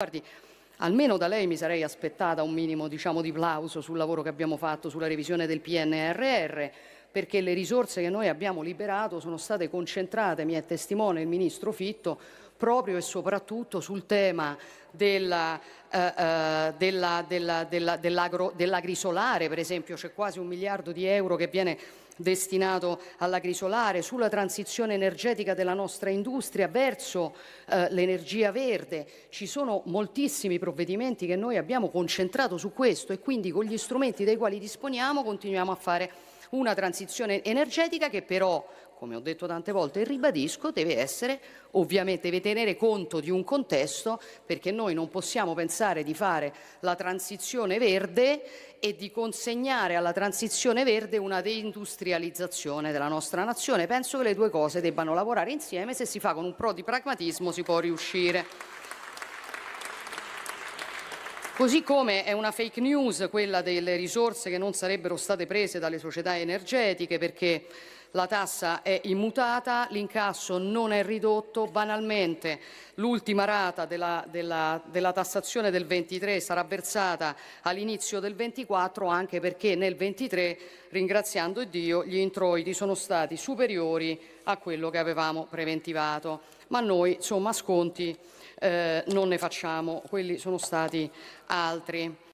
Guardi, almeno da lei mi sarei aspettata un minimo diciamo, di plauso sul lavoro che abbiamo fatto sulla revisione del PNRR perché le risorse che noi abbiamo liberato sono state concentrate, mi è testimone il Ministro Fitto, proprio e soprattutto sul tema della, eh, eh, della, della, dell'agrisolare, per esempio c'è quasi un miliardo di euro che viene destinato all'agrisolare, sulla transizione energetica della nostra industria verso eh, l'energia verde. Ci sono moltissimi provvedimenti che noi abbiamo concentrato su questo e quindi con gli strumenti dei quali disponiamo continuiamo a fare una transizione energetica che però, come ho detto tante volte e ribadisco, deve essere ovviamente deve tenere conto di un contesto perché noi non possiamo pensare di fare la transizione verde e di consegnare alla transizione verde una deindustrializzazione della nostra nazione. Penso che le due cose debbano lavorare insieme, se si fa con un pro di pragmatismo si può riuscire. Così come è una fake news quella delle risorse che non sarebbero state prese dalle società energetiche perché la tassa è immutata, l'incasso non è ridotto, banalmente l'ultima rata della, della, della, tassazione del 23 sarà versata all'inizio del 24 anche perché nel 23, ringraziando Dio, gli introiti sono stati superiori a quello che avevamo preventivato. Ma noi, insomma, sconti eh, non ne facciamo, quelli sono stati altri.